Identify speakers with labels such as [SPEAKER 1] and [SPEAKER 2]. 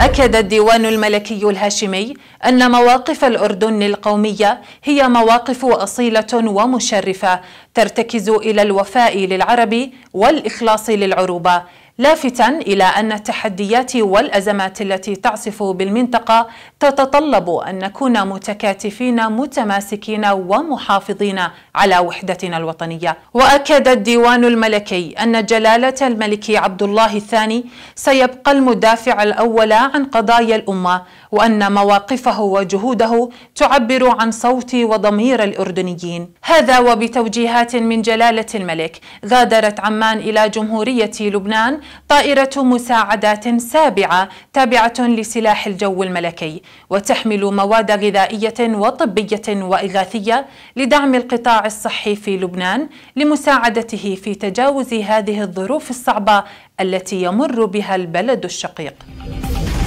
[SPEAKER 1] أكد الديوان الملكي الهاشمي أن مواقف الأردن القومية هي مواقف أصيلة ومشرفة ترتكز إلى الوفاء للعرب والإخلاص للعروبة لافتا إلى أن التحديات والأزمات التي تعصف بالمنطقة تتطلب أن نكون متكاتفين متماسكين ومحافظين على وحدتنا الوطنية وأكد الديوان الملكي أن جلالة الملك عبد الله الثاني سيبقى المدافع الأول عن قضايا الأمة وأن مواقفه وجهوده تعبر عن صوت وضمير الأردنيين هذا وبتوجيهات من جلالة الملك غادرت عمان إلى جمهورية لبنان طائرة مساعدات سابعة تابعة لسلاح الجو الملكي وتحمل مواد غذائية وطبية وإغاثية لدعم القطاع الصحي في لبنان لمساعدته في تجاوز هذه الظروف الصعبة التي يمر بها البلد الشقيق